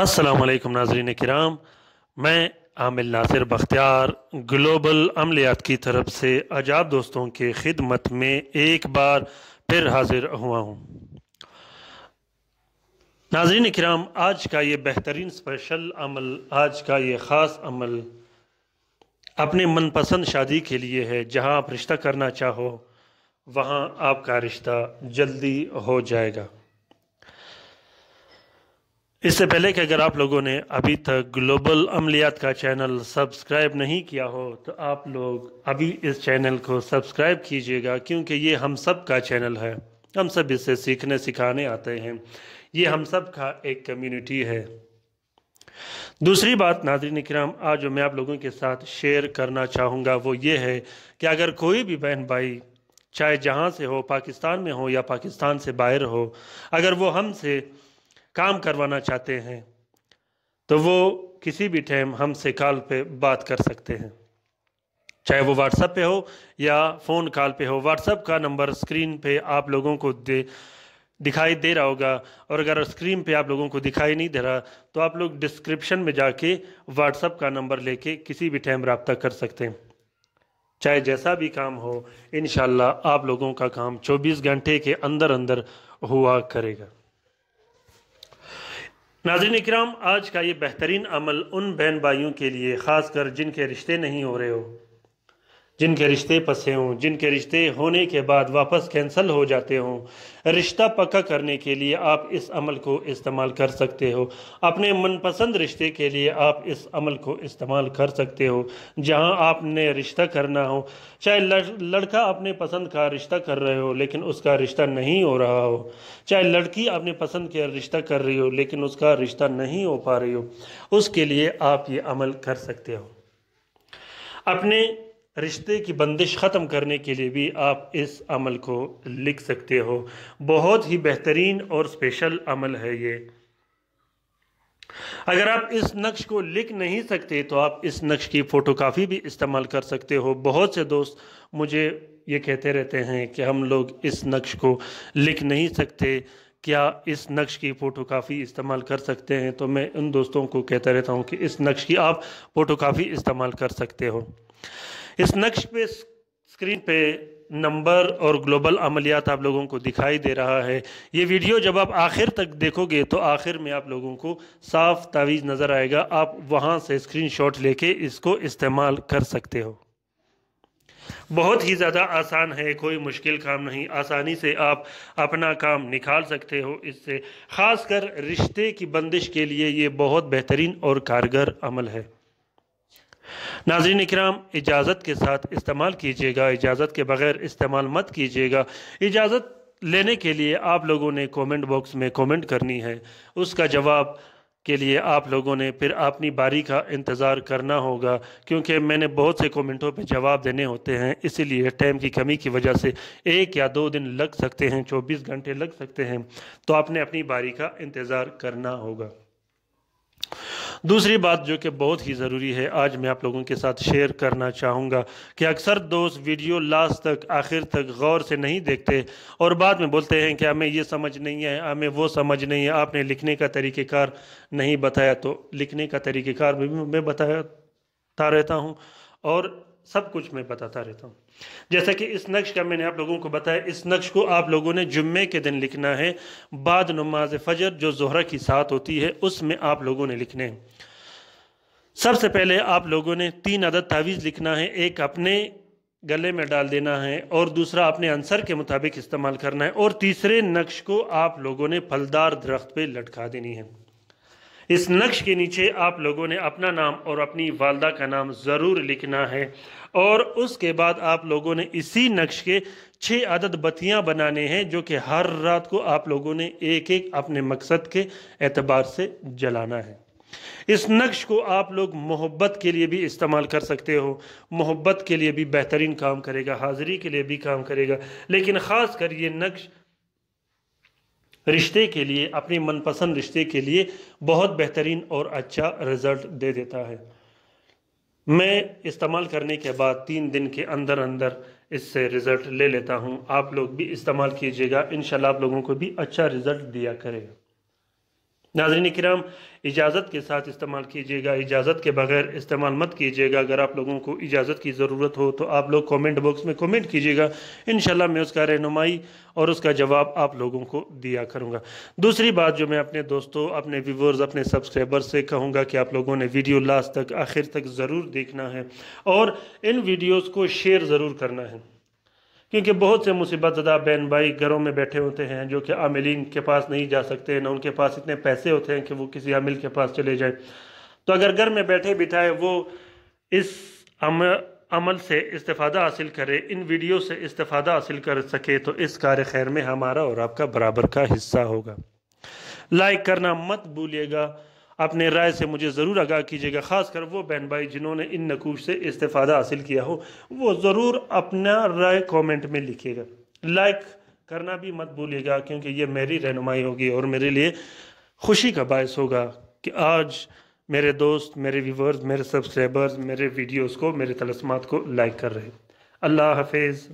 असलकम नाजरीन कराम मैं आमिल नासिर बख्तियार ग्लोबल अमलियात की तरफ से अजाब दोस्तों के खिदमत में एक बार फिर हाजिर हुआ हूँ नाजरीन कराम आज का ये बेहतरीन स्पेशल अमल आज का ये ख़ास अमल अपने मनपसंद शादी के लिए है जहाँ आप रिश्ता करना चाहो वहाँ आपका रिश्ता जल्दी हो जाएगा इससे पहले कि अगर आप लोगों ने अभी तक ग्लोबल अमलियात का चैनल सब्सक्राइब नहीं किया हो तो आप लोग अभी इस चैनल को सब्सक्राइब कीजिएगा क्योंकि ये हम सब का चैनल है हम सब इससे सीखने सिखाने आते हैं ये हम सब का एक कम्युनिटी है दूसरी बात नादरी निक्राम आज जो मैं आप लोगों के साथ शेयर करना चाहूँगा वो ये है कि अगर कोई भी बहन भाई चाहे जहाँ से हो पाकिस्तान में हो या पाकिस्तान से बाहर हो अगर वो हमसे काम करवाना चाहते हैं तो वो किसी भी टाइम हमसे कॉल पे बात कर सकते हैं चाहे वो व्हाट्सअप पे हो या फ़ोन कॉल पे हो व्हाट्सएप का नंबर स्क्रीन पे आप लोगों को दे दिखाई दे रहा होगा और अगर स्क्रीन पे आप लोगों को दिखाई नहीं दे रहा तो आप लोग डिस्क्रिप्शन में जाके व्हाट्सअप का नंबर लेके किसी भी टाइम रबता कर सकते हैं चाहे जैसा भी काम हो इन आप लोगों का काम 24 घंटे के अंदर अंदर हुआ करेगा नाजिन इक्राम आज का ये बेहतरीन अमल उन बहन भाइयों के लिए ख़ास कर जिनके रिश्ते नहीं हो रहे हो जिनके रिश्ते पसे हों जिनके रिश्ते होने के बाद वापस कैंसिल हो जाते हों रिश्ता पक्का करने के लिए आप इस अमल को इस्तेमाल कर सकते हो अपने मनपसंद रिश्ते के लिए आप इस अमल को इस्तेमाल कर सकते हो जहां आपने रिश्ता करना हो चाहे लड़का अपने पसंद का रिश्ता कर रहे हो लेकिन उसका रिश्ता नहीं हो रहा हो चाहे लड़की अपने पसंद का रिश्ता कर रही हो लेकिन उसका रिश्ता नहीं हो पा रही हो उसके लिए आप ये अमल कर सकते हो अपने रिश्ते की बंदिश ख़त्म करने के लिए भी आप इस अमल को लिख सकते हो बहुत ही बेहतरीन और स्पेशल अमल है ये अगर आप इस नक्श को लिख नहीं सकते तो आप इस नक्श की काफ़ी भी इस्तेमाल कर सकते हो बहुत से दोस्त मुझे ये कहते रहते हैं कि हम लोग इस नक्श को लिख नहीं सकते क्या इस नक्श की फ़ोटो काफ़ी इस्तेमाल कर सकते हैं तो मैं उन दोस्तों को कहता रहता हूँ कि इस नक्श की आप फ़ोटो काफ़ी इस्तेमाल कर सकते हो इस नक्श पे स्क्रीन पे नंबर और ग्लोबल अमलियात आप लोगों को दिखाई दे रहा है ये वीडियो जब आप आखिर तक देखोगे तो आखिर में आप लोगों को साफ तावीज़ नज़र आएगा आप वहाँ से स्क्रीनशॉट लेके इसको इस्तेमाल कर सकते हो बहुत ही ज़्यादा आसान है कोई मुश्किल काम नहीं आसानी से आप अपना काम निकाल सकते हो इससे ख़ासकर रिश्ते की बंदिश के लिए ये बहुत बेहतरीन और कारगर अमल है नाजरीन कराम इजाज़त के साथ इस्तेमाल कीजिएगा इजाज़त के बग़ैर इस्तेमाल मत कीजिएगा इजाज़त लेने के लिए आप लोगों ने कमेंट बॉक्स में कमेंट करनी है उसका जवाब के लिए आप लोगों ने फिर अपनी बारी का इंतज़ार करना होगा क्योंकि मैंने बहुत से कमेंटों पर जवाब देने होते हैं इसीलिए टाइम की कमी की वजह से एक या दो दिन लग सकते हैं चौबीस घंटे लग सकते हैं तो आपने अपनी बारी का इंतज़ार करना होगा दूसरी बात जो कि बहुत ही ज़रूरी है आज मैं आप लोगों के साथ शेयर करना चाहूँगा कि अक्सर दोस्त वीडियो लास्ट तक आखिर तक गौर से नहीं देखते और बाद में बोलते हैं कि हमें ये समझ नहीं है हमें वो समझ नहीं है आपने लिखने का तरीक़ेकार नहीं बताया तो लिखने का तरीक़ेकार भी मैं बताया रहता हूँ और सब कुछ मैं बताता रहता हूँ जैसा कि इस नक्श का मैंने आप लोगों को बताया इस नक्श को आप लोगों ने जुम्मे के दिन लिखना है बाद नमाज फजर जो जोहरा की साथ होती है उसमें आप लोगों ने लिखने सबसे पहले आप लोगों ने तीन अदद तावीज़ लिखना है एक अपने गले में डाल देना है और दूसरा अपने आंसर के मुताबिक इस्तेमाल करना है और तीसरे नक्श को आप लोगों ने फलदार दरख्त पे लटका देनी है इस नक्श के नीचे आप लोगों ने अपना नाम और अपनी वालदा का नाम ज़रूर लिखना है और उसके बाद आप लोगों ने इसी नक्श के छः आदत बतियां बनाने हैं जो कि हर रात को आप लोगों ने एक एक अपने मकसद के एतबार से जलाना है इस नक्श को आप लोग मोहब्बत के लिए भी इस्तेमाल कर सकते हो मोहब्बत के लिए भी बेहतरीन काम करेगा हाज़िरी के लिए भी काम करेगा लेकिन ख़ास कर ये नक्श रिश्ते के लिए अपने मनपसंद रिश्ते के लिए बहुत बेहतरीन और अच्छा रिज़ल्ट दे देता है मैं इस्तेमाल करने के बाद तीन दिन के अंदर अंदर इससे रिज़ल्ट ले लेता हूँ आप लोग भी इस्तेमाल कीजिएगा इन आप लोगों को भी अच्छा रिज़ल्ट दिया करेगा नाजरीन कराम इजाज़त के साथ इस्तेमाल कीजिएगा इजाज़त के बगैर इस्तेमाल मत कीजिएगा अगर आप लोगों को इजाज़त की ज़रूरत हो तो आप लोग कमेंट बॉक्स में कमेंट कीजिएगा इन मैं उसका रहनुमाई और उसका जवाब आप लोगों को दिया करूँगा दूसरी बात जो मैं अपने दोस्तों अपने व्यूवर्स अपने सब्सक्राइबर से कहूँगा कि आप लोगों ने वीडियो लास्ट तक आखिर तक ज़रूर देखना है और इन वीडियोज़ को शेयर ज़रूर करना है क्योंकि बहुत से मुसीबत ज़दा बहन भाई घरों में बैठे होते हैं जो कि आमिलीन के पास नहीं जा सकते ना उनके पास इतने पैसे होते हैं कि वो किसी आमिल के पास चले जाएं तो अगर घर में बैठे बिठाए वो इस अम, अमल से इस्तादा हासिल करे इन वीडियो से इस्तादा हासिल कर सके तो इस कार खैर में हमारा और आपका बराबर का हिस्सा होगा लाइक करना मत भूलिएगा अपने राय से मुझे ज़रूर आगाह कीजिएगा ख़ासकर वो बहन भाई जिन्होंने इन नकूश से इस्तीफ़ा हासिल किया हो वो ज़रूर अपना राय कमेंट में लिखिएगा लाइक करना भी मत भूलिएगा क्योंकि ये मेरी रहनुमाई होगी और मेरे लिए खुशी का बायस होगा कि आज मेरे दोस्त मेरे व्यूवर्स मेरे सब्सक्राइबर्स मेरे वीडियोस को मेरे तलस्मात को लाइक कर रहे हैं अल्लाह हाफिज़